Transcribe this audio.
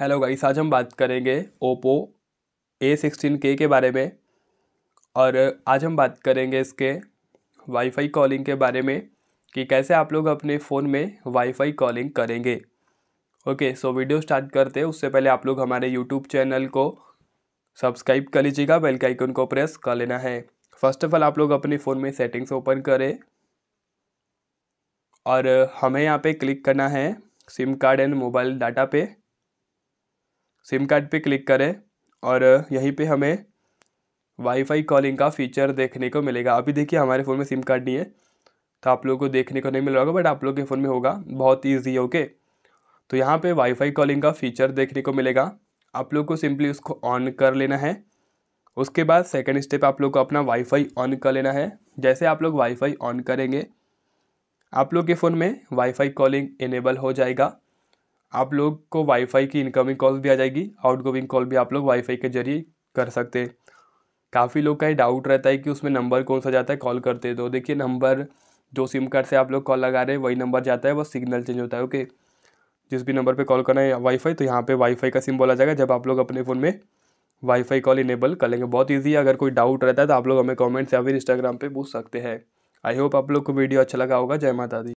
hello guys आज हम बात करेंगे ओप्पो ए सिक्सटीन के के बारे में और आज हम बात करेंगे इसके वाईफाई कॉलिंग के बारे में कि कैसे आप लोग अपने फ़ोन में वाईफाई कॉलिंग करेंगे ओके सो वीडियो स्टार्ट करते हैं उससे पहले आप लोग हमारे यूट्यूब चैनल को सब्सक्राइब कर लीजिएगा बेल के आइकन को प्रेस कर लेना है फर्स्ट ऑफ ऑल आप लोग अपने फ़ोन में सेटिंग्स ओपन करें और हमें यहाँ पे क्लिक करना है SIM card and mobile data पे सिम कार्ड पे क्लिक करें और यहीं पे हमें वाईफाई कॉलिंग का फीचर देखने को मिलेगा अभी देखिए हमारे फ़ोन में सिम कार्ड नहीं है तो आप लोगों को देखने को नहीं मिल रहा होगा बट आप लोगों के फ़ोन में होगा बहुत ईजी है ओके तो यहाँ पे वाईफाई कॉलिंग का फीचर देखने को मिलेगा आप लोग को सिंपली उसको ऑन कर लेना है उसके बाद सेकेंड स्टेप आप लोग को अपना वाईफाई ऑन कर लेना है जैसे आप लोग वाईफाई ऑन करेंगे आप लोग के फ़ोन में वाईफाई कॉलिंग इनेबल हो जाएगा आप लोग को वाईफाई की इनकमिंग कॉल भी आ जाएगी आउटगोइंग कॉल भी आप लोग वाईफाई के जरिए कर सकते हैं काफ़ी लोग का ये डाउट रहता है कि उसमें नंबर कौन सा जाता है कॉल करते तो देखिए नंबर जो सिम कार्ड से आप लोग कॉल लगा रहे हैं वही नंबर जाता है बस सिग्नल चेंज होता है ओके जिस भी नंबर पर कॉल करना है वाईफाई तो यहाँ पर वाईफाई का सिम बोला जाएगा जब आप लोग अपने फ़ोन में वाईफाई कॉल इनेबल कर लेंगे बहुत ईजी है अगर कोई डाउट रहता है तो आप लोग हमें कॉमेंट्स या फिर इंस्टाग्राम पर पूछ सकते हैं आई होप आप लोग को वीडियो अच्छा लगा होगा जय माता दी